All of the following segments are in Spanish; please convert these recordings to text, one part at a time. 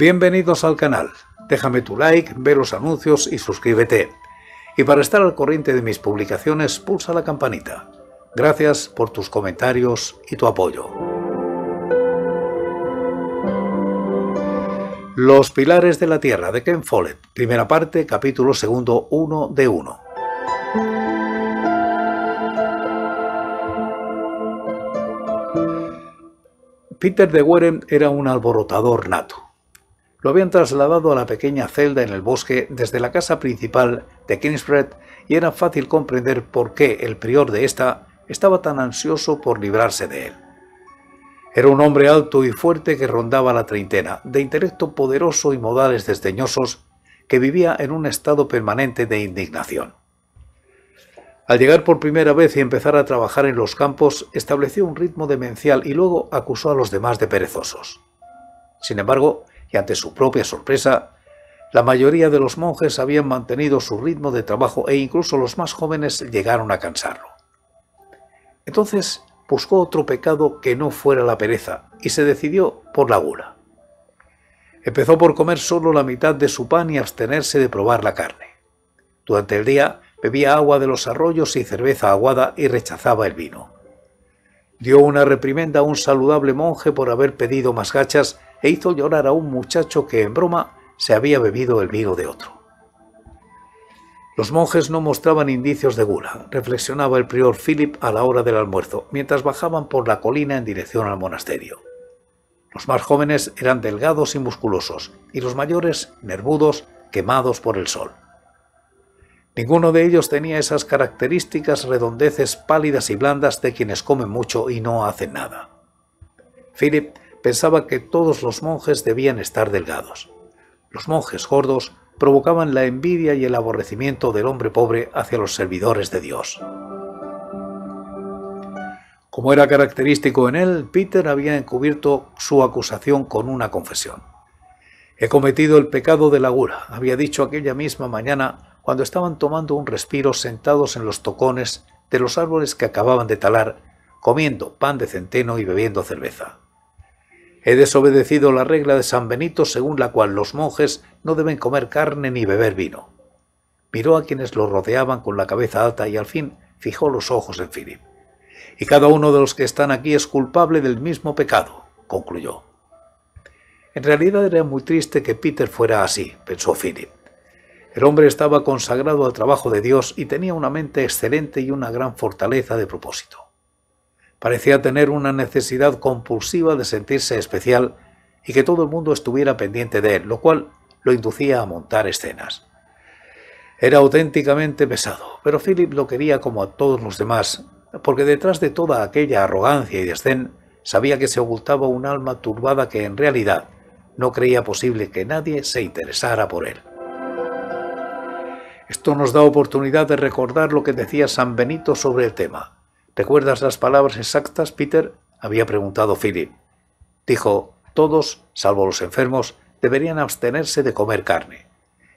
Bienvenidos al canal. Déjame tu like, ve los anuncios y suscríbete. Y para estar al corriente de mis publicaciones, pulsa la campanita. Gracias por tus comentarios y tu apoyo. Los pilares de la tierra de Ken Follett, primera parte, capítulo segundo 1 de 1. Peter de Weren era un alborotador nato lo habían trasladado a la pequeña celda en el bosque desde la casa principal de Kingsfred y era fácil comprender por qué el prior de esta estaba tan ansioso por librarse de él. Era un hombre alto y fuerte que rondaba la treintena, de intelecto poderoso y modales desdeñosos, que vivía en un estado permanente de indignación. Al llegar por primera vez y empezar a trabajar en los campos, estableció un ritmo demencial y luego acusó a los demás de perezosos. Sin embargo, y ante su propia sorpresa, la mayoría de los monjes habían mantenido su ritmo de trabajo e incluso los más jóvenes llegaron a cansarlo. Entonces buscó otro pecado que no fuera la pereza y se decidió por la gula. Empezó por comer solo la mitad de su pan y abstenerse de probar la carne. Durante el día bebía agua de los arroyos y cerveza aguada y rechazaba el vino. Dio una reprimenda a un saludable monje por haber pedido más gachas e hizo llorar a un muchacho que en broma se había bebido el vino de otro. Los monjes no mostraban indicios de gula, reflexionaba el prior Philip a la hora del almuerzo, mientras bajaban por la colina en dirección al monasterio. Los más jóvenes eran delgados y musculosos, y los mayores nervudos, quemados por el sol. Ninguno de ellos tenía esas características redondeces pálidas y blandas de quienes comen mucho y no hacen nada. Philip pensaba que todos los monjes debían estar delgados. Los monjes gordos provocaban la envidia y el aborrecimiento del hombre pobre hacia los servidores de Dios. Como era característico en él, Peter había encubierto su acusación con una confesión. He cometido el pecado de la gura, había dicho aquella misma mañana cuando estaban tomando un respiro sentados en los tocones de los árboles que acababan de talar, comiendo pan de centeno y bebiendo cerveza. He desobedecido la regla de San Benito según la cual los monjes no deben comer carne ni beber vino. Miró a quienes lo rodeaban con la cabeza alta y al fin fijó los ojos en Philip. Y cada uno de los que están aquí es culpable del mismo pecado, concluyó. En realidad era muy triste que Peter fuera así, pensó Philip. El hombre estaba consagrado al trabajo de Dios y tenía una mente excelente y una gran fortaleza de propósito. Parecía tener una necesidad compulsiva de sentirse especial y que todo el mundo estuviera pendiente de él, lo cual lo inducía a montar escenas. Era auténticamente pesado, pero Philip lo quería como a todos los demás, porque detrás de toda aquella arrogancia y desdén sabía que se ocultaba un alma turbada que en realidad no creía posible que nadie se interesara por él. Esto nos da oportunidad de recordar lo que decía San Benito sobre el tema. ¿Recuerdas las palabras exactas, Peter? había preguntado Philip. Dijo, todos, salvo los enfermos, deberían abstenerse de comer carne.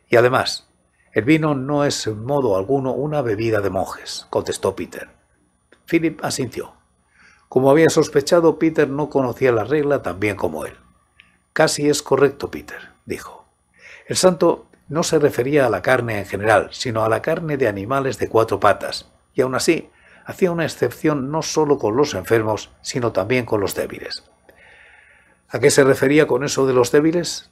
Y además, el vino no es en modo alguno una bebida de monjes, contestó Peter. Philip asintió. Como había sospechado, Peter no conocía la regla tan bien como él. Casi es correcto, Peter, dijo. El santo no se refería a la carne en general, sino a la carne de animales de cuatro patas, y aún así hacía una excepción no solo con los enfermos, sino también con los débiles. ¿A qué se refería con eso de los débiles?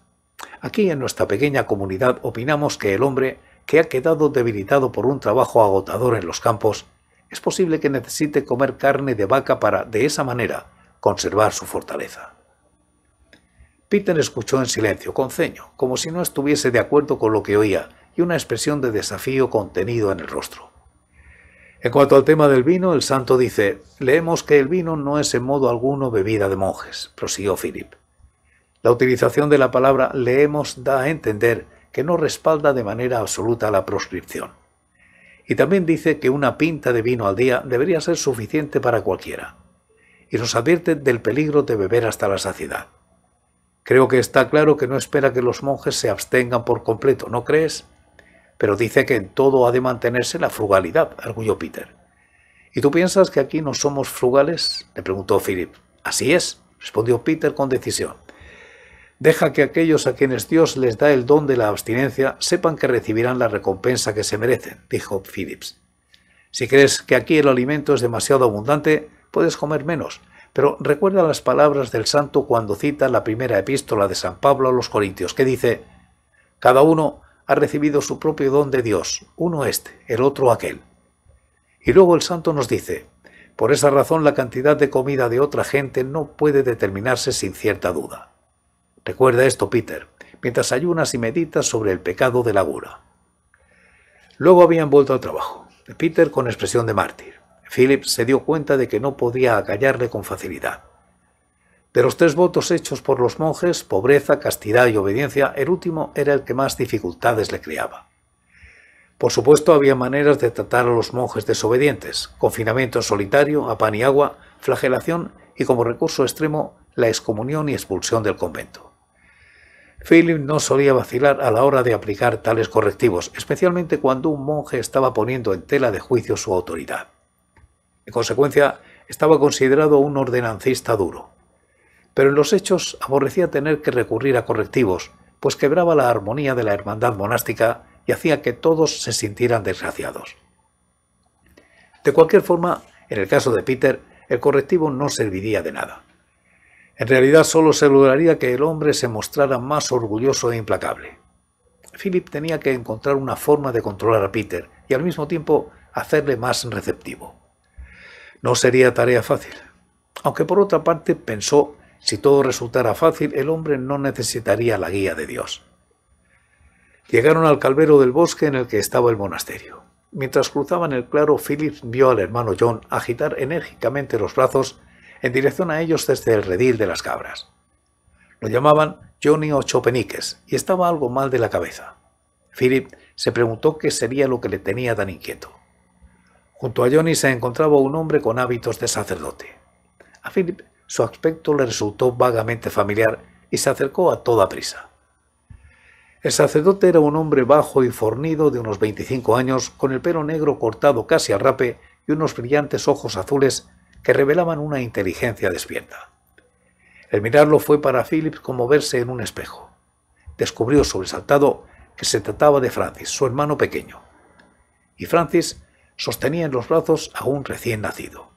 Aquí en nuestra pequeña comunidad opinamos que el hombre que ha quedado debilitado por un trabajo agotador en los campos, es posible que necesite comer carne de vaca para, de esa manera, conservar su fortaleza. Peter escuchó en silencio, con ceño, como si no estuviese de acuerdo con lo que oía, y una expresión de desafío contenido en el rostro. En cuanto al tema del vino, el santo dice, leemos que el vino no es en modo alguno bebida de monjes, prosiguió Philip. La utilización de la palabra leemos da a entender que no respalda de manera absoluta la proscripción. Y también dice que una pinta de vino al día debería ser suficiente para cualquiera. Y nos advierte del peligro de beber hasta la saciedad. Creo que está claro que no espera que los monjes se abstengan por completo, ¿no crees? pero dice que en todo ha de mantenerse la frugalidad, arguyó Peter. ¿Y tú piensas que aquí no somos frugales? le preguntó Philip. Así es, respondió Peter con decisión. Deja que aquellos a quienes Dios les da el don de la abstinencia sepan que recibirán la recompensa que se merecen, dijo Philips. Si crees que aquí el alimento es demasiado abundante, puedes comer menos, pero recuerda las palabras del santo cuando cita la primera epístola de San Pablo a los Corintios, que dice, Cada uno ha recibido su propio don de Dios, uno este, el otro aquel. Y luego el santo nos dice, por esa razón la cantidad de comida de otra gente no puede determinarse sin cierta duda. Recuerda esto, Peter, mientras ayunas y meditas sobre el pecado de la gura. Luego habían vuelto al trabajo, Peter con expresión de mártir. Philip se dio cuenta de que no podía acallarle con facilidad. De los tres votos hechos por los monjes, pobreza, castidad y obediencia, el último era el que más dificultades le creaba. Por supuesto, había maneras de tratar a los monjes desobedientes, confinamiento solitario, a pan y agua, flagelación y como recurso extremo, la excomunión y expulsión del convento. Philip no solía vacilar a la hora de aplicar tales correctivos, especialmente cuando un monje estaba poniendo en tela de juicio su autoridad. En consecuencia, estaba considerado un ordenancista duro pero en los hechos aborrecía tener que recurrir a correctivos, pues quebraba la armonía de la hermandad monástica y hacía que todos se sintieran desgraciados. De cualquier forma, en el caso de Peter, el correctivo no serviría de nada. En realidad solo se lograría que el hombre se mostrara más orgulloso e implacable. Philip tenía que encontrar una forma de controlar a Peter y al mismo tiempo hacerle más receptivo. No sería tarea fácil, aunque por otra parte pensó si todo resultara fácil, el hombre no necesitaría la guía de Dios. Llegaron al calvero del bosque en el que estaba el monasterio. Mientras cruzaban el claro, Philip vio al hermano John agitar enérgicamente los brazos en dirección a ellos desde el redil de las cabras. Lo llamaban Johnny o Chopeniques, y estaba algo mal de la cabeza. Philip se preguntó qué sería lo que le tenía tan inquieto. Junto a Johnny se encontraba un hombre con hábitos de sacerdote. A Philip su aspecto le resultó vagamente familiar y se acercó a toda prisa. El sacerdote era un hombre bajo y fornido de unos 25 años, con el pelo negro cortado casi al rape y unos brillantes ojos azules que revelaban una inteligencia despierta. El mirarlo fue para Philip como verse en un espejo. Descubrió sobresaltado que se trataba de Francis, su hermano pequeño. Y Francis sostenía en los brazos a un recién nacido.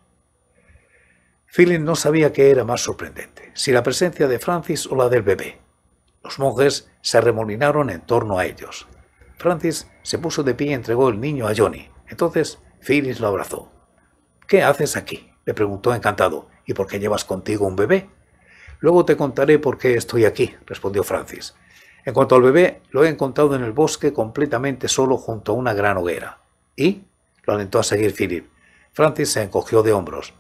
Philip no sabía qué era más sorprendente, si la presencia de Francis o la del bebé. Los monjes se remolinaron en torno a ellos. Francis se puso de pie y entregó el niño a Johnny. Entonces Phyllis lo abrazó. ¿Qué haces aquí? le preguntó encantado. ¿Y por qué llevas contigo un bebé? Luego te contaré por qué estoy aquí, respondió Francis. En cuanto al bebé, lo he encontrado en el bosque completamente solo junto a una gran hoguera. ¿Y? lo alentó a seguir Philip. Francis se encogió de hombros.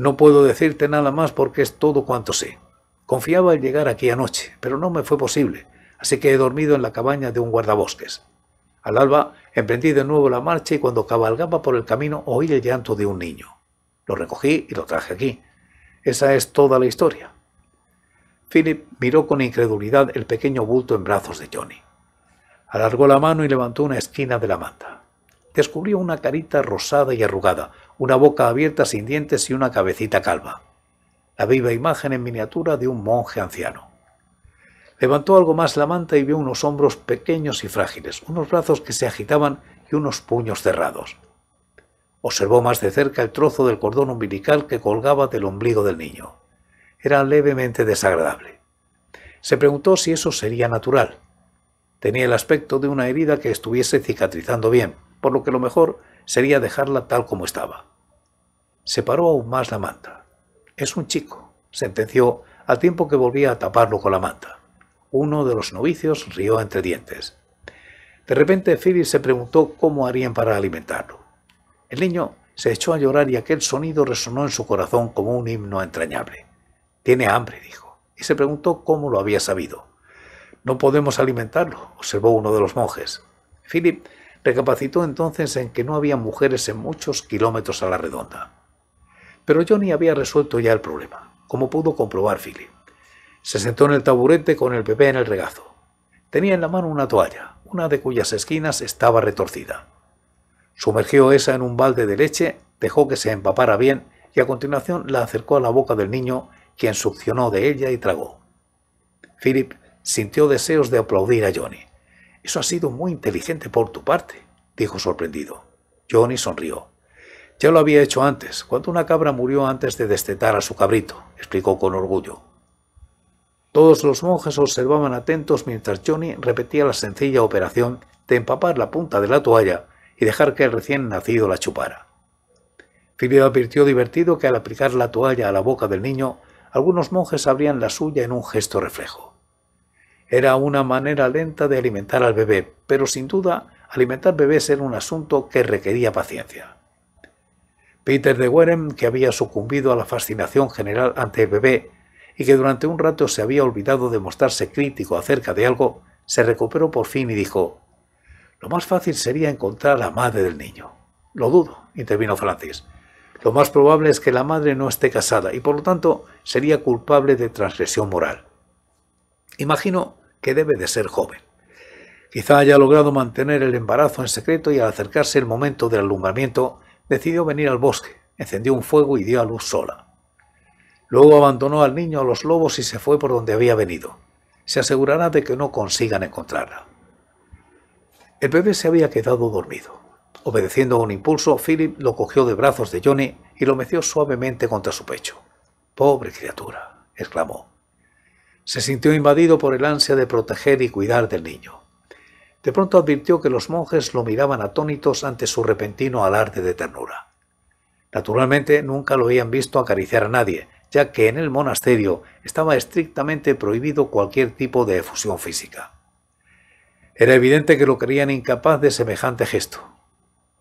No puedo decirte nada más porque es todo cuanto sé. Confiaba en llegar aquí anoche, pero no me fue posible, así que he dormido en la cabaña de un guardabosques. Al alba emprendí de nuevo la marcha y cuando cabalgaba por el camino oí el llanto de un niño. Lo recogí y lo traje aquí. Esa es toda la historia. Philip miró con incredulidad el pequeño bulto en brazos de Johnny. Alargó la mano y levantó una esquina de la manta. Descubrió una carita rosada y arrugada, una boca abierta sin dientes y una cabecita calva, la viva imagen en miniatura de un monje anciano. Levantó algo más la manta y vio unos hombros pequeños y frágiles, unos brazos que se agitaban y unos puños cerrados. Observó más de cerca el trozo del cordón umbilical que colgaba del ombligo del niño. Era levemente desagradable. Se preguntó si eso sería natural. Tenía el aspecto de una herida que estuviese cicatrizando bien, por lo que lo mejor sería dejarla tal como estaba. Separó aún más la manta. Es un chico, sentenció al tiempo que volvía a taparlo con la manta. Uno de los novicios rió entre dientes. De repente Philip se preguntó cómo harían para alimentarlo. El niño se echó a llorar y aquel sonido resonó en su corazón como un himno entrañable. Tiene hambre, dijo, y se preguntó cómo lo había sabido. No podemos alimentarlo, observó uno de los monjes. Philip Recapacitó entonces en que no había mujeres en muchos kilómetros a la redonda. Pero Johnny había resuelto ya el problema, como pudo comprobar Philip. Se sentó en el taburete con el bebé en el regazo. Tenía en la mano una toalla, una de cuyas esquinas estaba retorcida. Sumergió esa en un balde de leche, dejó que se empapara bien y a continuación la acercó a la boca del niño, quien succionó de ella y tragó. Philip sintió deseos de aplaudir a Johnny. Eso ha sido muy inteligente por tu parte, dijo sorprendido. Johnny sonrió. Ya lo había hecho antes, cuando una cabra murió antes de destetar a su cabrito, explicó con orgullo. Todos los monjes observaban atentos mientras Johnny repetía la sencilla operación de empapar la punta de la toalla y dejar que el recién nacido la chupara. Fibio advirtió divertido que al aplicar la toalla a la boca del niño, algunos monjes abrían la suya en un gesto reflejo. Era una manera lenta de alimentar al bebé, pero sin duda alimentar bebés era un asunto que requería paciencia. Peter de Werem, que había sucumbido a la fascinación general ante el bebé y que durante un rato se había olvidado de mostrarse crítico acerca de algo, se recuperó por fin y dijo, Lo más fácil sería encontrar a la madre del niño. Lo dudo, intervino Francis. Lo más probable es que la madre no esté casada y por lo tanto sería culpable de transgresión moral. Imagino que debe de ser joven. Quizá haya logrado mantener el embarazo en secreto y al acercarse el momento del alumbramiento decidió venir al bosque, encendió un fuego y dio a luz sola. Luego abandonó al niño a los lobos y se fue por donde había venido. Se asegurará de que no consigan encontrarla. El bebé se había quedado dormido. Obedeciendo a un impulso, Philip lo cogió de brazos de Johnny y lo meció suavemente contra su pecho. Pobre criatura, exclamó. Se sintió invadido por el ansia de proteger y cuidar del niño. De pronto advirtió que los monjes lo miraban atónitos ante su repentino alarde de ternura. Naturalmente nunca lo habían visto acariciar a nadie, ya que en el monasterio estaba estrictamente prohibido cualquier tipo de efusión física. Era evidente que lo creían incapaz de semejante gesto.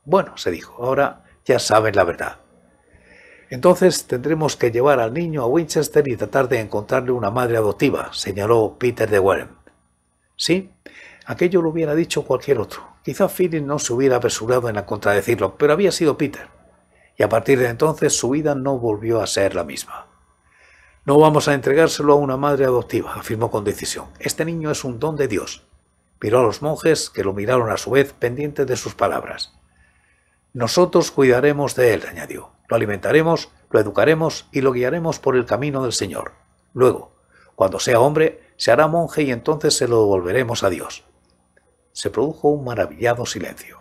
Bueno, se dijo, ahora ya saben la verdad. Entonces tendremos que llevar al niño a Winchester y tratar de encontrarle una madre adoptiva, señaló Peter de Warren. Sí, aquello lo hubiera dicho cualquier otro. Quizá Philip no se hubiera apresurado en contradecirlo, pero había sido Peter. Y a partir de entonces su vida no volvió a ser la misma. No vamos a entregárselo a una madre adoptiva, afirmó con decisión. Este niño es un don de Dios. Miró a los monjes, que lo miraron a su vez pendientes de sus palabras. Nosotros cuidaremos de él, añadió. Lo alimentaremos, lo educaremos y lo guiaremos por el camino del Señor. Luego, cuando sea hombre, se hará monje y entonces se lo devolveremos a Dios. Se produjo un maravillado silencio.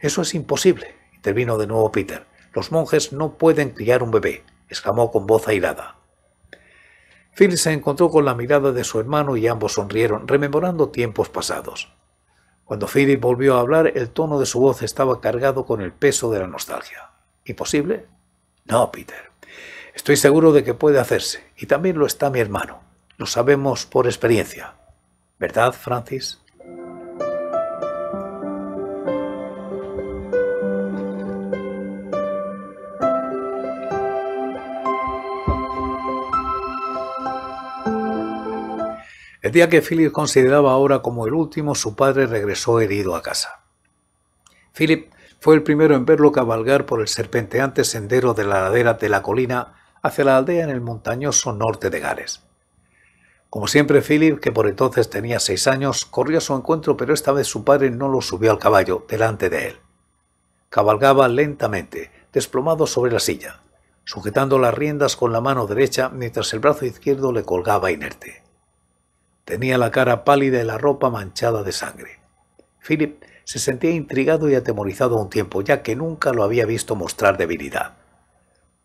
Eso es imposible, intervino de nuevo Peter. Los monjes no pueden criar un bebé, exclamó con voz airada. Phil se encontró con la mirada de su hermano y ambos sonrieron, rememorando tiempos pasados. Cuando Philip volvió a hablar, el tono de su voz estaba cargado con el peso de la nostalgia. ¿Imposible? No, Peter. Estoy seguro de que puede hacerse, y también lo está mi hermano. Lo sabemos por experiencia. ¿Verdad, Francis? El día que Philip consideraba ahora como el último, su padre regresó herido a casa. Philip fue el primero en verlo cabalgar por el serpenteante sendero de la ladera de la colina hacia la aldea en el montañoso norte de Gales. Como siempre, Philip, que por entonces tenía seis años, corrió a su encuentro, pero esta vez su padre no lo subió al caballo delante de él. Cabalgaba lentamente, desplomado sobre la silla, sujetando las riendas con la mano derecha mientras el brazo izquierdo le colgaba inerte. Tenía la cara pálida y la ropa manchada de sangre. Philip se sentía intrigado y atemorizado un tiempo, ya que nunca lo había visto mostrar debilidad.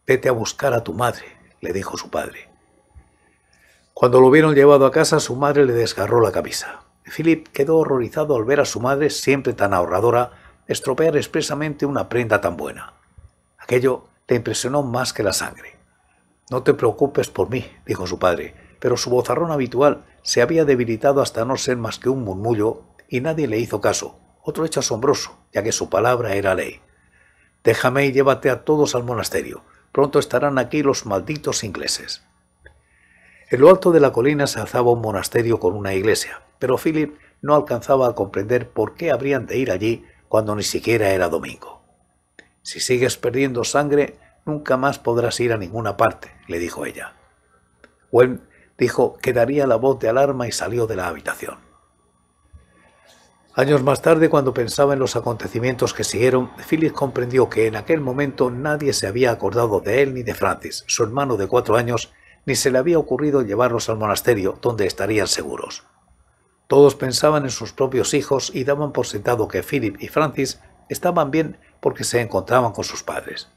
Vete a buscar a tu madre, le dijo su padre. Cuando lo hubieron llevado a casa, su madre le desgarró la camisa. Philip quedó horrorizado al ver a su madre, siempre tan ahorradora, estropear expresamente una prenda tan buena. Aquello le impresionó más que la sangre. No te preocupes por mí, dijo su padre pero su bozarrón habitual se había debilitado hasta no ser más que un murmullo y nadie le hizo caso, otro hecho asombroso, ya que su palabra era ley. Déjame y llévate a todos al monasterio. Pronto estarán aquí los malditos ingleses. En lo alto de la colina se alzaba un monasterio con una iglesia, pero Philip no alcanzaba a comprender por qué habrían de ir allí cuando ni siquiera era domingo. Si sigues perdiendo sangre, nunca más podrás ir a ninguna parte, le dijo ella dijo que daría la voz de alarma y salió de la habitación. Años más tarde, cuando pensaba en los acontecimientos que siguieron, Philip comprendió que en aquel momento nadie se había acordado de él ni de Francis, su hermano de cuatro años, ni se le había ocurrido llevarlos al monasterio, donde estarían seguros. Todos pensaban en sus propios hijos y daban por sentado que Philip y Francis estaban bien porque se encontraban con sus padres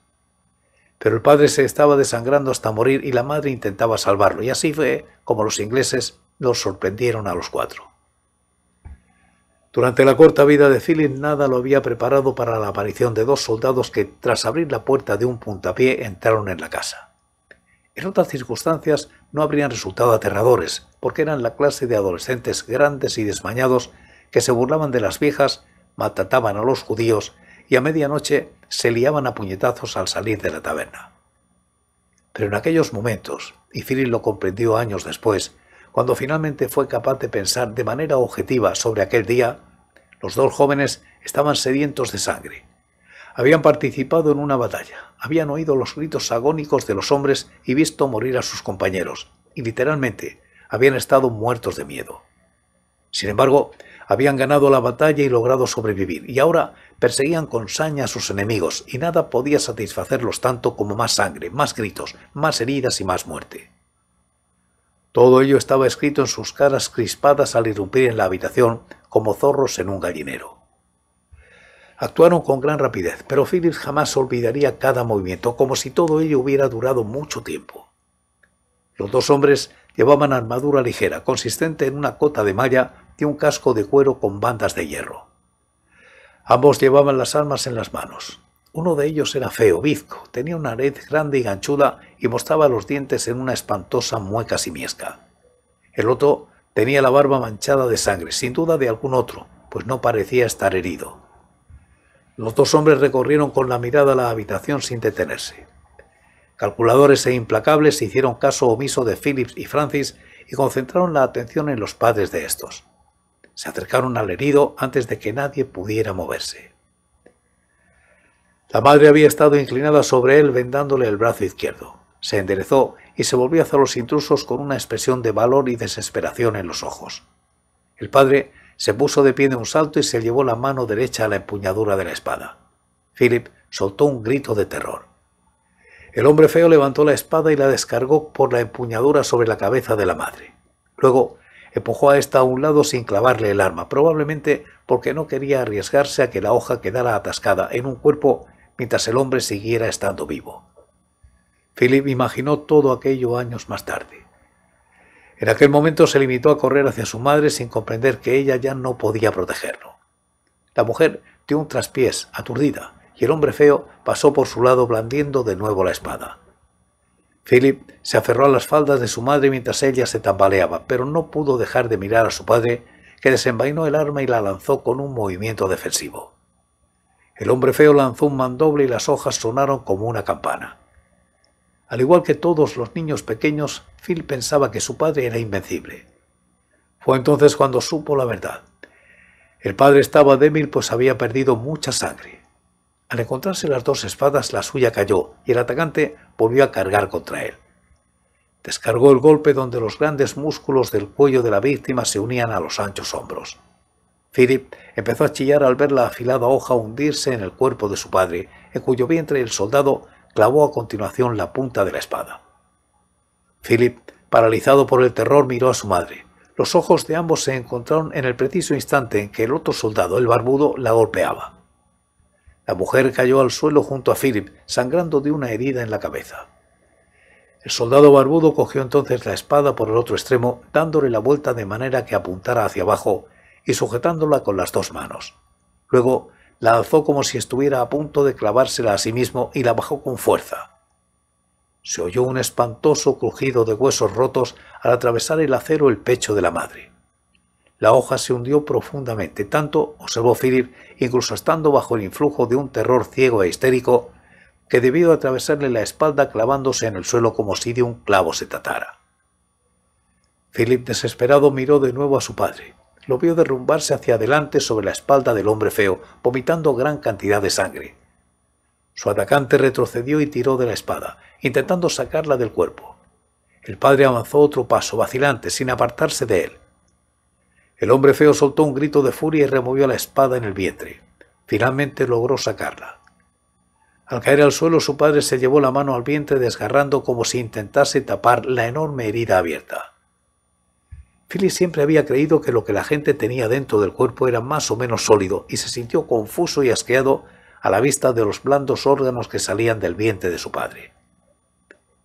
pero el padre se estaba desangrando hasta morir y la madre intentaba salvarlo, y así fue como los ingleses los sorprendieron a los cuatro. Durante la corta vida de Philip nada lo había preparado para la aparición de dos soldados que, tras abrir la puerta de un puntapié, entraron en la casa. En otras circunstancias no habrían resultado aterradores, porque eran la clase de adolescentes grandes y desmañados que se burlaban de las viejas, maltrataban a los judíos y a medianoche se liaban a puñetazos al salir de la taberna. Pero en aquellos momentos, y Philip lo comprendió años después, cuando finalmente fue capaz de pensar de manera objetiva sobre aquel día, los dos jóvenes estaban sedientos de sangre. Habían participado en una batalla, habían oído los gritos agónicos de los hombres y visto morir a sus compañeros, y literalmente habían estado muertos de miedo. Sin embargo, habían ganado la batalla y logrado sobrevivir, y ahora perseguían con saña a sus enemigos y nada podía satisfacerlos tanto como más sangre, más gritos, más heridas y más muerte. Todo ello estaba escrito en sus caras crispadas al irrumpir en la habitación como zorros en un gallinero. Actuaron con gran rapidez, pero Phillips jamás olvidaría cada movimiento, como si todo ello hubiera durado mucho tiempo. Los dos hombres llevaban armadura ligera, consistente en una cota de malla y un casco de cuero con bandas de hierro. Ambos llevaban las armas en las manos. Uno de ellos era feo, bizco, tenía una nariz grande y ganchuda y mostraba los dientes en una espantosa mueca simiesca. El otro tenía la barba manchada de sangre, sin duda de algún otro, pues no parecía estar herido. Los dos hombres recorrieron con la mirada la habitación sin detenerse. Calculadores e implacables hicieron caso omiso de Phillips y Francis y concentraron la atención en los padres de estos se acercaron al herido antes de que nadie pudiera moverse. La madre había estado inclinada sobre él vendándole el brazo izquierdo. Se enderezó y se volvió hacia los intrusos con una expresión de valor y desesperación en los ojos. El padre se puso de pie de un salto y se llevó la mano derecha a la empuñadura de la espada. Philip soltó un grito de terror. El hombre feo levantó la espada y la descargó por la empuñadura sobre la cabeza de la madre. Luego empujó a esta a un lado sin clavarle el arma, probablemente porque no quería arriesgarse a que la hoja quedara atascada en un cuerpo mientras el hombre siguiera estando vivo. Philip imaginó todo aquello años más tarde. En aquel momento se limitó a correr hacia su madre sin comprender que ella ya no podía protegerlo. La mujer dio un traspiés, aturdida, y el hombre feo pasó por su lado blandiendo de nuevo la espada. Philip se aferró a las faldas de su madre mientras ella se tambaleaba, pero no pudo dejar de mirar a su padre, que desenvainó el arma y la lanzó con un movimiento defensivo. El hombre feo lanzó un mandoble y las hojas sonaron como una campana. Al igual que todos los niños pequeños, Phil pensaba que su padre era invencible. Fue entonces cuando supo la verdad. El padre estaba débil pues había perdido mucha sangre. Al encontrarse las dos espadas, la suya cayó y el atacante volvió a cargar contra él. Descargó el golpe donde los grandes músculos del cuello de la víctima se unían a los anchos hombros. Philip empezó a chillar al ver la afilada hoja hundirse en el cuerpo de su padre, en cuyo vientre el soldado clavó a continuación la punta de la espada. Philip, paralizado por el terror, miró a su madre. Los ojos de ambos se encontraron en el preciso instante en que el otro soldado, el barbudo, la golpeaba. La mujer cayó al suelo junto a Philip, sangrando de una herida en la cabeza. El soldado barbudo cogió entonces la espada por el otro extremo, dándole la vuelta de manera que apuntara hacia abajo y sujetándola con las dos manos. Luego la alzó como si estuviera a punto de clavársela a sí mismo y la bajó con fuerza. Se oyó un espantoso crujido de huesos rotos al atravesar el acero el pecho de la madre. La hoja se hundió profundamente, tanto, observó Philip, incluso estando bajo el influjo de un terror ciego e histérico, que debió atravesarle la espalda clavándose en el suelo como si de un clavo se tratara. Philip, desesperado, miró de nuevo a su padre. Lo vio derrumbarse hacia adelante sobre la espalda del hombre feo, vomitando gran cantidad de sangre. Su atacante retrocedió y tiró de la espada, intentando sacarla del cuerpo. El padre avanzó otro paso, vacilante, sin apartarse de él. El hombre feo soltó un grito de furia y removió la espada en el vientre. Finalmente logró sacarla. Al caer al suelo su padre se llevó la mano al vientre desgarrando como si intentase tapar la enorme herida abierta. Phyllis siempre había creído que lo que la gente tenía dentro del cuerpo era más o menos sólido y se sintió confuso y asqueado a la vista de los blandos órganos que salían del vientre de su padre.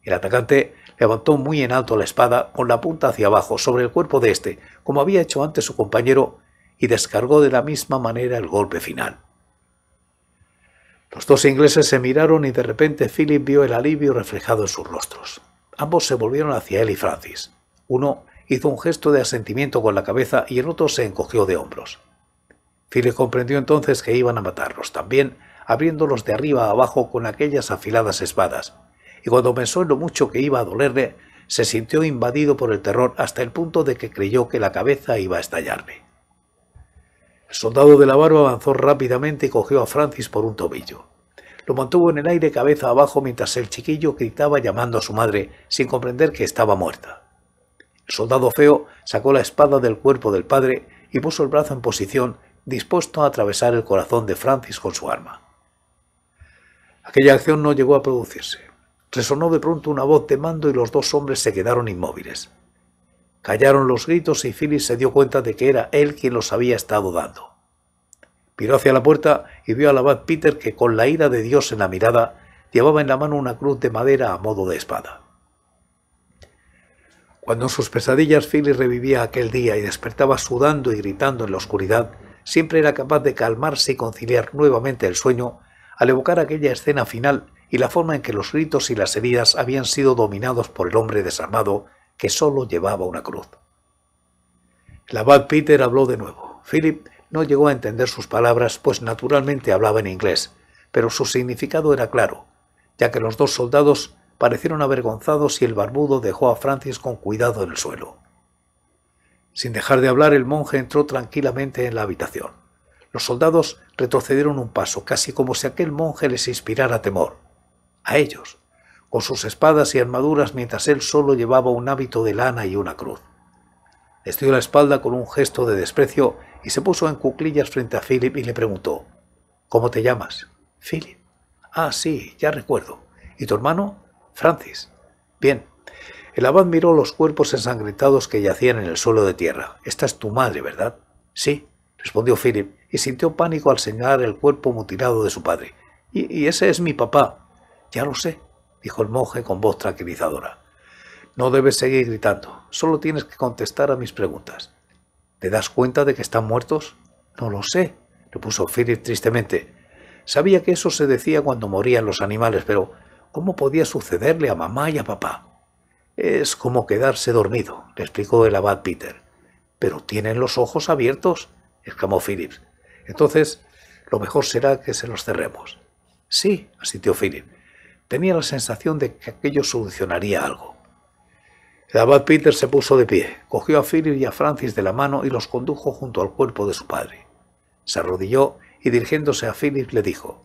El atacante Levantó muy en alto la espada con la punta hacia abajo sobre el cuerpo de éste, como había hecho antes su compañero, y descargó de la misma manera el golpe final. Los dos ingleses se miraron y de repente Philip vio el alivio reflejado en sus rostros. Ambos se volvieron hacia él y Francis. Uno hizo un gesto de asentimiento con la cabeza y el otro se encogió de hombros. Philip comprendió entonces que iban a matarlos también, abriéndolos de arriba a abajo con aquellas afiladas espadas, y cuando pensó en lo mucho que iba a dolerle, se sintió invadido por el terror hasta el punto de que creyó que la cabeza iba a estallarle. El soldado de la barba avanzó rápidamente y cogió a Francis por un tobillo. Lo mantuvo en el aire cabeza abajo mientras el chiquillo gritaba llamando a su madre, sin comprender que estaba muerta. El soldado feo sacó la espada del cuerpo del padre y puso el brazo en posición, dispuesto a atravesar el corazón de Francis con su arma. Aquella acción no llegó a producirse. Resonó de pronto una voz de mando y los dos hombres se quedaron inmóviles. Callaron los gritos y Phyllis se dio cuenta de que era él quien los había estado dando. Piró hacia la puerta y vio al abad Peter que con la ira de Dios en la mirada llevaba en la mano una cruz de madera a modo de espada. Cuando en sus pesadillas Phyllis revivía aquel día y despertaba sudando y gritando en la oscuridad, siempre era capaz de calmarse y conciliar nuevamente el sueño al evocar aquella escena final y la forma en que los gritos y las heridas habían sido dominados por el hombre desarmado que solo llevaba una cruz. El abad Peter habló de nuevo. Philip no llegó a entender sus palabras, pues naturalmente hablaba en inglés, pero su significado era claro, ya que los dos soldados parecieron avergonzados y el barbudo dejó a Francis con cuidado en el suelo. Sin dejar de hablar, el monje entró tranquilamente en la habitación. Los soldados retrocedieron un paso, casi como si aquel monje les inspirara temor a ellos, con sus espadas y armaduras mientras él solo llevaba un hábito de lana y una cruz. Les la espalda con un gesto de desprecio y se puso en cuclillas frente a Philip y le preguntó, ¿Cómo te llamas? Philip. Ah, sí, ya recuerdo. ¿Y tu hermano? Francis. Bien. El abad miró los cuerpos ensangrentados que yacían en el suelo de tierra. Esta es tu madre, ¿verdad? Sí, respondió Philip, y sintió pánico al señalar el cuerpo mutilado de su padre. y, y ese es mi papá, ya lo sé, dijo el monje con voz tranquilizadora. No debes seguir gritando, solo tienes que contestar a mis preguntas. ¿Te das cuenta de que están muertos? No lo sé, repuso Philip tristemente. Sabía que eso se decía cuando morían los animales, pero ¿cómo podía sucederle a mamá y a papá? Es como quedarse dormido, le explicó el abad Peter. Pero tienen los ojos abiertos, exclamó Philip. Entonces, lo mejor será que se los cerremos. Sí, asintió Philip. Tenía la sensación de que aquello solucionaría algo. El abad Peter se puso de pie, cogió a Philip y a Francis de la mano y los condujo junto al cuerpo de su padre. Se arrodilló y dirigiéndose a Philip le dijo,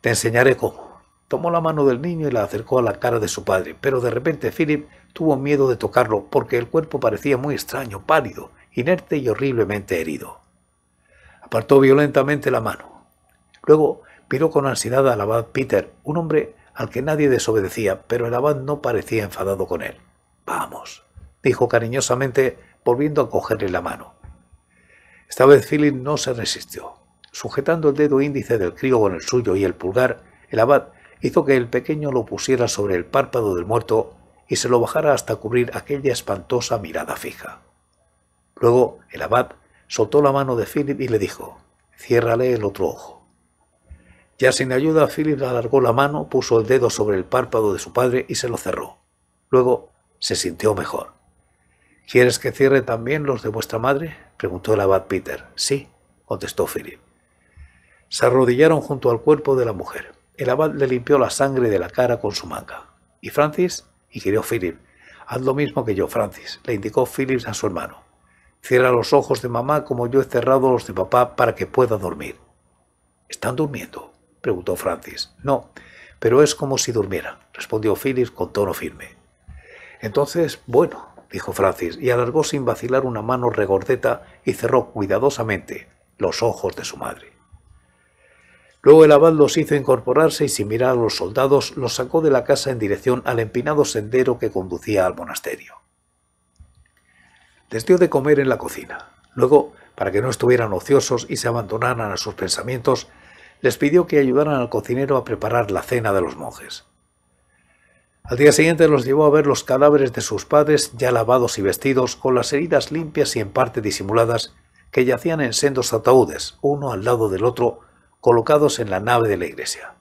Te enseñaré cómo. Tomó la mano del niño y la acercó a la cara de su padre, pero de repente Philip tuvo miedo de tocarlo porque el cuerpo parecía muy extraño, pálido, inerte y horriblemente herido. Apartó violentamente la mano. Luego miró con ansiedad al abad Peter, un hombre al que nadie desobedecía, pero el abad no parecía enfadado con él. Vamos, dijo cariñosamente, volviendo a cogerle la mano. Esta vez Philip no se resistió. Sujetando el dedo índice del crío con el suyo y el pulgar, el abad hizo que el pequeño lo pusiera sobre el párpado del muerto y se lo bajara hasta cubrir aquella espantosa mirada fija. Luego el abad soltó la mano de Philip y le dijo, ciérrale el otro ojo. Ya sin ayuda, Philip alargó la mano, puso el dedo sobre el párpado de su padre y se lo cerró. Luego se sintió mejor. ¿Quieres que cierre también los de vuestra madre? preguntó el abad Peter. Sí, contestó Philip. Se arrodillaron junto al cuerpo de la mujer. El abad le limpió la sangre de la cara con su manga. ¿Y Francis? inquirió Philip. Haz lo mismo que yo, Francis, le indicó Philip a su hermano. Cierra los ojos de mamá como yo he cerrado los de papá para que pueda dormir. Están durmiendo, preguntó Francis. No, pero es como si durmiera, respondió Phyllis con tono firme. Entonces, bueno, dijo Francis, y alargó sin vacilar una mano regordeta y cerró cuidadosamente los ojos de su madre. Luego el abad los hizo incorporarse y sin mirar a los soldados los sacó de la casa en dirección al empinado sendero que conducía al monasterio. Les dio de comer en la cocina. Luego, para que no estuvieran ociosos y se abandonaran a sus pensamientos, les pidió que ayudaran al cocinero a preparar la cena de los monjes. Al día siguiente los llevó a ver los cadáveres de sus padres ya lavados y vestidos, con las heridas limpias y en parte disimuladas, que yacían en sendos ataúdes, uno al lado del otro, colocados en la nave de la iglesia.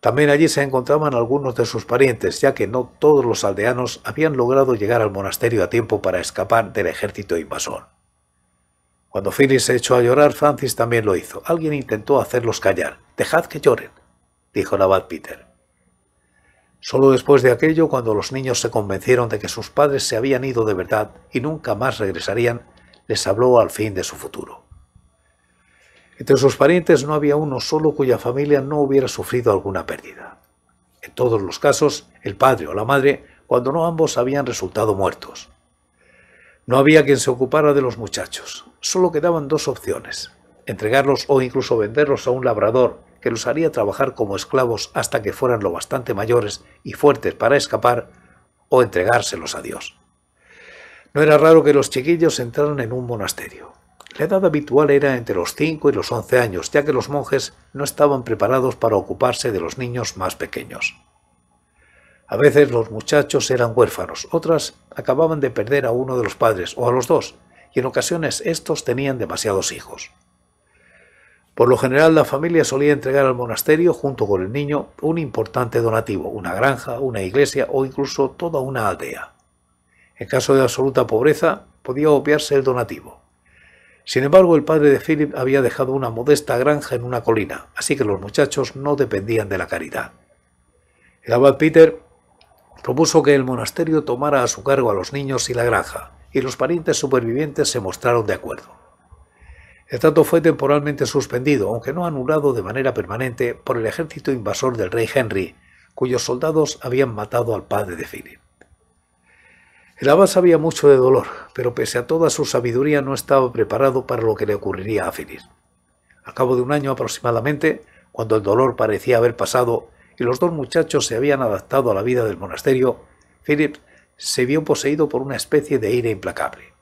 También allí se encontraban algunos de sus parientes, ya que no todos los aldeanos habían logrado llegar al monasterio a tiempo para escapar del ejército invasor. Cuando Phyllis se echó a llorar, Francis también lo hizo. Alguien intentó hacerlos callar. Dejad que lloren, dijo el abad Peter. Solo después de aquello, cuando los niños se convencieron de que sus padres se habían ido de verdad y nunca más regresarían, les habló al fin de su futuro. Entre sus parientes no había uno solo cuya familia no hubiera sufrido alguna pérdida. En todos los casos, el padre o la madre, cuando no ambos habían resultado muertos. No había quien se ocupara de los muchachos solo quedaban dos opciones, entregarlos o incluso venderlos a un labrador que los haría trabajar como esclavos hasta que fueran lo bastante mayores y fuertes para escapar, o entregárselos a Dios. No era raro que los chiquillos entraran en un monasterio. La edad habitual era entre los 5 y los 11 años, ya que los monjes no estaban preparados para ocuparse de los niños más pequeños. A veces los muchachos eran huérfanos, otras acababan de perder a uno de los padres o a los dos, y en ocasiones estos tenían demasiados hijos. Por lo general la familia solía entregar al monasterio, junto con el niño, un importante donativo, una granja, una iglesia o incluso toda una aldea. En caso de absoluta pobreza, podía obviarse el donativo. Sin embargo, el padre de Philip había dejado una modesta granja en una colina, así que los muchachos no dependían de la caridad. El abad Peter propuso que el monasterio tomara a su cargo a los niños y la granja, y los parientes supervivientes se mostraron de acuerdo. El trato fue temporalmente suspendido, aunque no anulado de manera permanente, por el ejército invasor del rey Henry, cuyos soldados habían matado al padre de Philip. El abad sabía mucho de dolor, pero pese a toda su sabiduría no estaba preparado para lo que le ocurriría a Philip. A cabo de un año aproximadamente, cuando el dolor parecía haber pasado y los dos muchachos se habían adaptado a la vida del monasterio, Philip se vio poseído por una especie de ira implacable.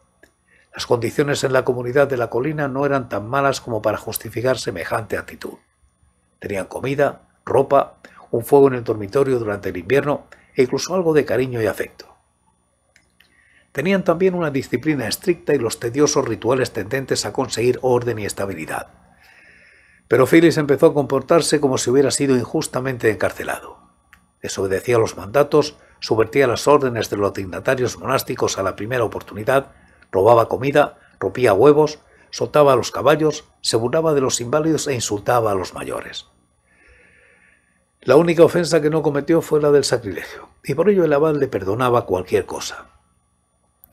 Las condiciones en la comunidad de la colina no eran tan malas como para justificar semejante actitud. Tenían comida, ropa, un fuego en el dormitorio durante el invierno e incluso algo de cariño y afecto. Tenían también una disciplina estricta y los tediosos rituales tendentes a conseguir orden y estabilidad. Pero Phyllis empezó a comportarse como si hubiera sido injustamente encarcelado. Desobedecía los mandatos, subvertía las órdenes de los dignatarios monásticos a la primera oportunidad, robaba comida, rompía huevos, soltaba a los caballos, se burlaba de los inválidos e insultaba a los mayores. La única ofensa que no cometió fue la del sacrilegio, y por ello el abad le perdonaba cualquier cosa.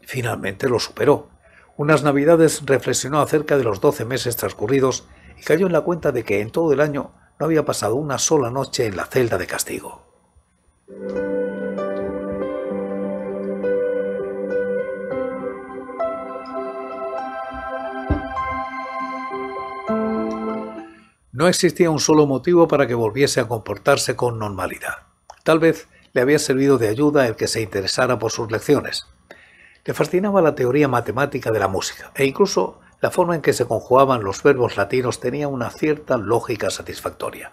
Finalmente lo superó. Unas navidades reflexionó acerca de los doce meses transcurridos y cayó en la cuenta de que en todo el año no había pasado una sola noche en la celda de castigo. No existía un solo motivo para que volviese a comportarse con normalidad. Tal vez le había servido de ayuda el que se interesara por sus lecciones. Le fascinaba la teoría matemática de la música e incluso la forma en que se conjugaban los verbos latinos tenía una cierta lógica satisfactoria.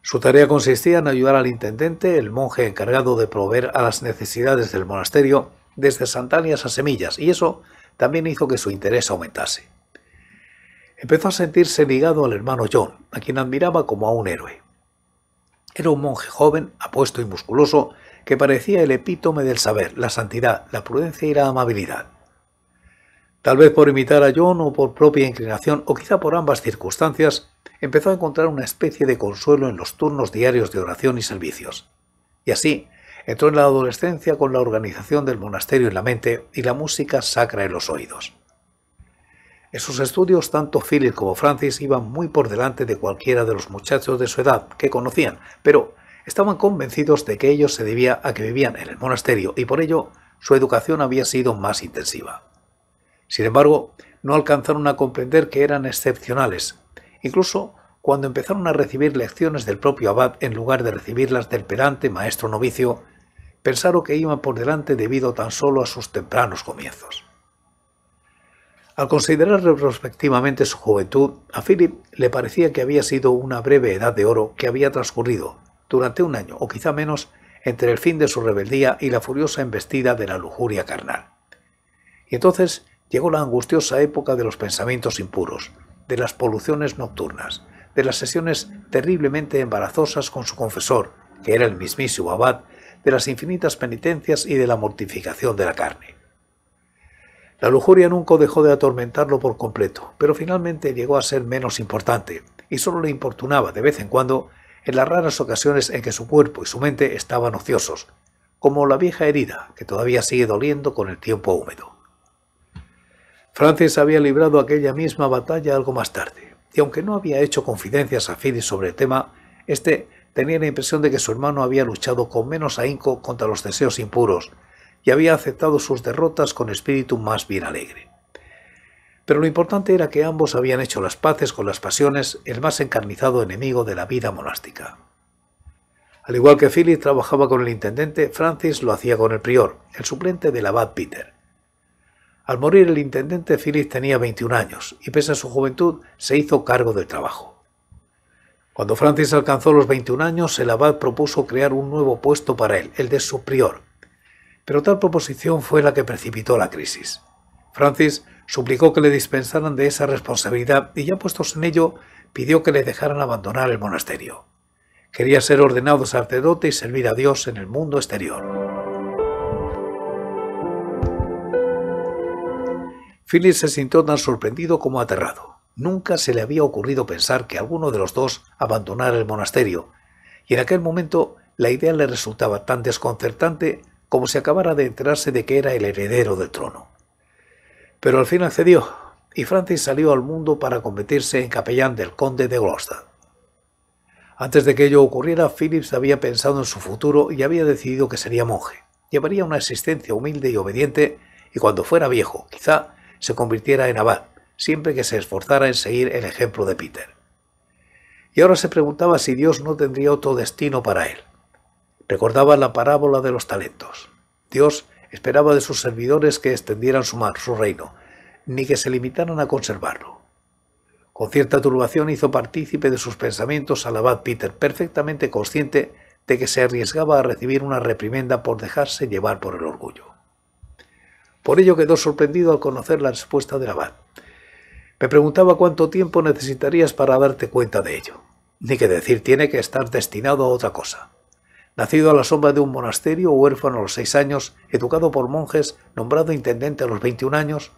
Su tarea consistía en ayudar al intendente, el monje encargado de proveer a las necesidades del monasterio, desde Santanias a semillas, y eso también hizo que su interés aumentase. Empezó a sentirse ligado al hermano John, a quien admiraba como a un héroe. Era un monje joven, apuesto y musculoso, que parecía el epítome del saber, la santidad, la prudencia y la amabilidad. Tal vez por imitar a John o por propia inclinación, o quizá por ambas circunstancias, empezó a encontrar una especie de consuelo en los turnos diarios de oración y servicios. Y así, entró en la adolescencia con la organización del monasterio en la mente y la música sacra en los oídos. En sus estudios, tanto Philip como Francis iban muy por delante de cualquiera de los muchachos de su edad que conocían, pero estaban convencidos de que ello se debía a que vivían en el monasterio y por ello su educación había sido más intensiva. Sin embargo, no alcanzaron a comprender que eran excepcionales, incluso cuando empezaron a recibir lecciones del propio abad en lugar de recibirlas del perante maestro novicio, pensaron que iban por delante debido tan solo a sus tempranos comienzos. Al considerar retrospectivamente su juventud, a Philip le parecía que había sido una breve edad de oro que había transcurrido, durante un año o quizá menos, entre el fin de su rebeldía y la furiosa embestida de la lujuria carnal. Y entonces llegó la angustiosa época de los pensamientos impuros, de las poluciones nocturnas, de las sesiones terriblemente embarazosas con su confesor, que era el mismísimo abad, de las infinitas penitencias y de la mortificación de la carne. La lujuria nunca dejó de atormentarlo por completo, pero finalmente llegó a ser menos importante, y solo le importunaba de vez en cuando en las raras ocasiones en que su cuerpo y su mente estaban ociosos, como la vieja herida que todavía sigue doliendo con el tiempo húmedo. Francis había librado aquella misma batalla algo más tarde, y aunque no había hecho confidencias a Phyllis sobre el tema, este tenía la impresión de que su hermano había luchado con menos ahínco contra los deseos impuros había aceptado sus derrotas con espíritu más bien alegre. Pero lo importante era que ambos habían hecho las paces con las pasiones, el más encarnizado enemigo de la vida monástica. Al igual que Philip trabajaba con el intendente, Francis lo hacía con el prior, el suplente del abad Peter. Al morir el intendente, Philip tenía 21 años y pese a su juventud se hizo cargo del trabajo. Cuando Francis alcanzó los 21 años, el abad propuso crear un nuevo puesto para él, el de su prior, pero tal proposición fue la que precipitó la crisis. Francis suplicó que le dispensaran de esa responsabilidad y ya puestos en ello, pidió que le dejaran abandonar el monasterio. Quería ser ordenado sacerdote y servir a Dios en el mundo exterior. Philip se sintió tan sorprendido como aterrado. Nunca se le había ocurrido pensar que alguno de los dos abandonara el monasterio, y en aquel momento la idea le resultaba tan desconcertante como si acabara de enterarse de que era el heredero del trono. Pero al fin accedió, y Francis salió al mundo para convertirse en capellán del conde de Gloucester. Antes de que ello ocurriera, Phillips había pensado en su futuro y había decidido que sería monje. Llevaría una existencia humilde y obediente y cuando fuera viejo, quizá, se convirtiera en abad, siempre que se esforzara en seguir el ejemplo de Peter. Y ahora se preguntaba si Dios no tendría otro destino para él recordaba la parábola de los talentos. Dios esperaba de sus servidores que extendieran su, mar, su reino, ni que se limitaran a conservarlo. Con cierta turbación hizo partícipe de sus pensamientos al abad Peter, perfectamente consciente de que se arriesgaba a recibir una reprimenda por dejarse llevar por el orgullo. Por ello quedó sorprendido al conocer la respuesta del abad. Me preguntaba cuánto tiempo necesitarías para darte cuenta de ello. Ni que decir tiene que estar destinado a otra cosa. Nacido a la sombra de un monasterio, huérfano a los seis años, educado por monjes, nombrado intendente a los 21 años,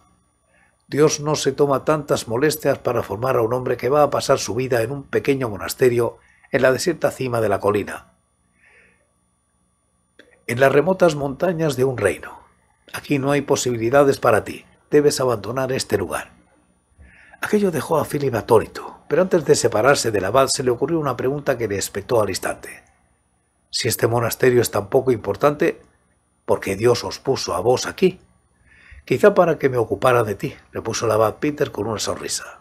Dios no se toma tantas molestias para formar a un hombre que va a pasar su vida en un pequeño monasterio en la desierta cima de la colina, en las remotas montañas de un reino. Aquí no hay posibilidades para ti, debes abandonar este lugar. Aquello dejó a Philip atónito, pero antes de separarse del abad se le ocurrió una pregunta que le espetó al instante si este monasterio es tan poco importante, ¿por qué Dios os puso a vos aquí. Quizá para que me ocupara de ti, repuso el abad Peter con una sonrisa.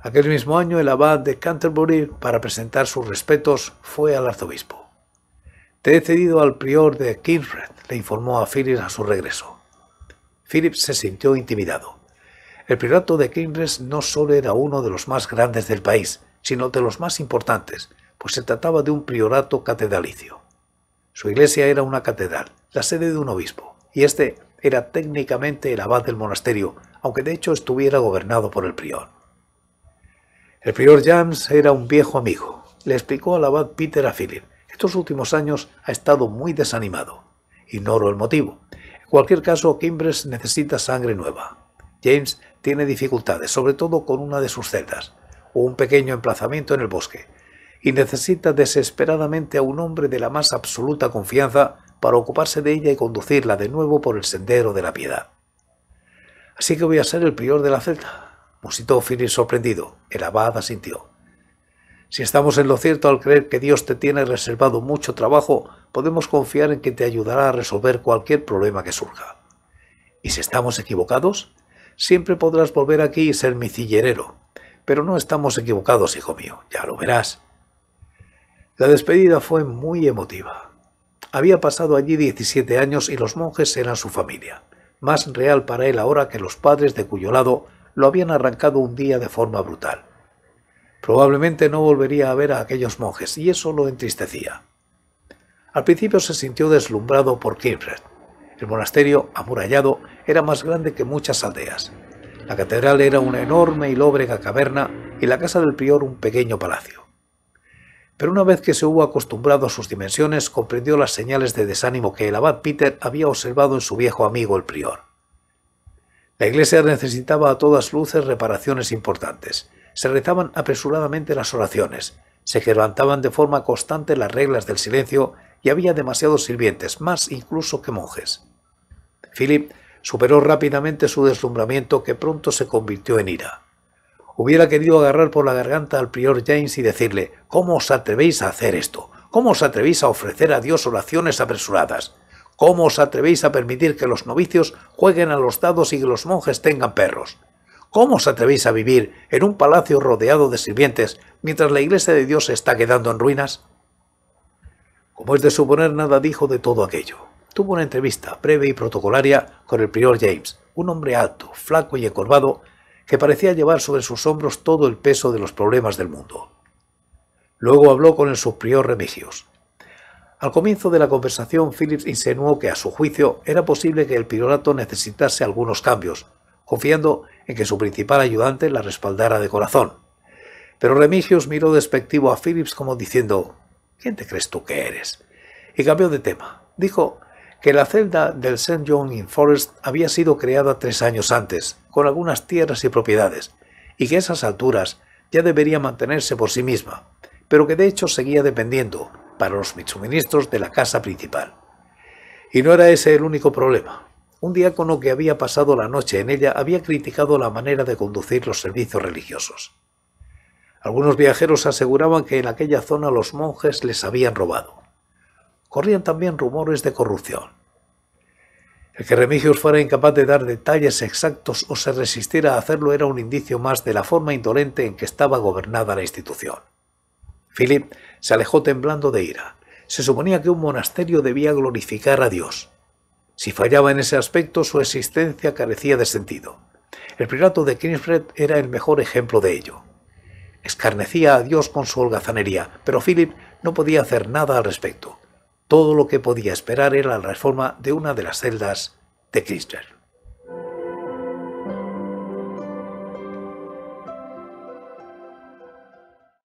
Aquel mismo año el abad de Canterbury, para presentar sus respetos, fue al arzobispo. Te he cedido al prior de Kinfred, le informó a Philip a su regreso. Philip se sintió intimidado. El priorato de Kinfred no solo era uno de los más grandes del país, sino de los más importantes, pues se trataba de un priorato catedralicio. Su iglesia era una catedral, la sede de un obispo, y este era técnicamente el abad del monasterio, aunque de hecho estuviera gobernado por el prior. El prior James era un viejo amigo. Le explicó al abad Peter a Philip. Estos últimos años ha estado muy desanimado. Ignoro el motivo. En cualquier caso, Kimbres necesita sangre nueva. James tiene dificultades, sobre todo con una de sus celdas, o un pequeño emplazamiento en el bosque, y necesita desesperadamente a un hombre de la más absoluta confianza para ocuparse de ella y conducirla de nuevo por el sendero de la piedad. Así que voy a ser el prior de la celda, musitó Philip sorprendido. El abad asintió. Si estamos en lo cierto al creer que Dios te tiene reservado mucho trabajo, podemos confiar en que te ayudará a resolver cualquier problema que surja. Y si estamos equivocados, siempre podrás volver aquí y ser mi cillerero. Pero no estamos equivocados, hijo mío, ya lo verás. La despedida fue muy emotiva. Había pasado allí 17 años y los monjes eran su familia, más real para él ahora que los padres de cuyo lado lo habían arrancado un día de forma brutal. Probablemente no volvería a ver a aquellos monjes y eso lo entristecía. Al principio se sintió deslumbrado por Kirfred. El monasterio, amurallado, era más grande que muchas aldeas. La catedral era una enorme y lóbrega caverna y la casa del prior un pequeño palacio pero una vez que se hubo acostumbrado a sus dimensiones, comprendió las señales de desánimo que el abad Peter había observado en su viejo amigo el prior. La iglesia necesitaba a todas luces reparaciones importantes. Se rezaban apresuradamente las oraciones, se quebrantaban de forma constante las reglas del silencio y había demasiados sirvientes, más incluso que monjes. Philip superó rápidamente su deslumbramiento que pronto se convirtió en ira hubiera querido agarrar por la garganta al prior James y decirle, ¿cómo os atrevéis a hacer esto? ¿Cómo os atrevéis a ofrecer a Dios oraciones apresuradas? ¿Cómo os atrevéis a permitir que los novicios jueguen a los dados y que los monjes tengan perros? ¿Cómo os atrevéis a vivir en un palacio rodeado de sirvientes mientras la iglesia de Dios se está quedando en ruinas? Como es de suponer, nada dijo de todo aquello. Tuvo una entrevista breve y protocolaria con el prior James, un hombre alto, flaco y encorvado, que parecía llevar sobre sus hombros todo el peso de los problemas del mundo. Luego habló con el superior Remigios. Al comienzo de la conversación, Phillips insinuó que a su juicio era posible que el priorato necesitase algunos cambios, confiando en que su principal ayudante la respaldara de corazón. Pero Remigius miró despectivo a Phillips como diciendo, ¿quién te crees tú que eres? Y cambió de tema. Dijo que la celda del St. John in Forest había sido creada tres años antes, con algunas tierras y propiedades, y que esas alturas ya debería mantenerse por sí misma, pero que de hecho seguía dependiendo, para los suministros, de la casa principal. Y no era ese el único problema. Un diácono que había pasado la noche en ella había criticado la manera de conducir los servicios religiosos. Algunos viajeros aseguraban que en aquella zona los monjes les habían robado corrían también rumores de corrupción. El que Remigius fuera incapaz de dar detalles exactos o se resistiera a hacerlo era un indicio más de la forma indolente en que estaba gobernada la institución. Philip se alejó temblando de ira. Se suponía que un monasterio debía glorificar a Dios. Si fallaba en ese aspecto, su existencia carecía de sentido. El Priado de Kingsfred era el mejor ejemplo de ello. Escarnecía a Dios con su holgazanería, pero Philip no podía hacer nada al respecto todo lo que podía esperar era la reforma de una de las celdas de Christchurch.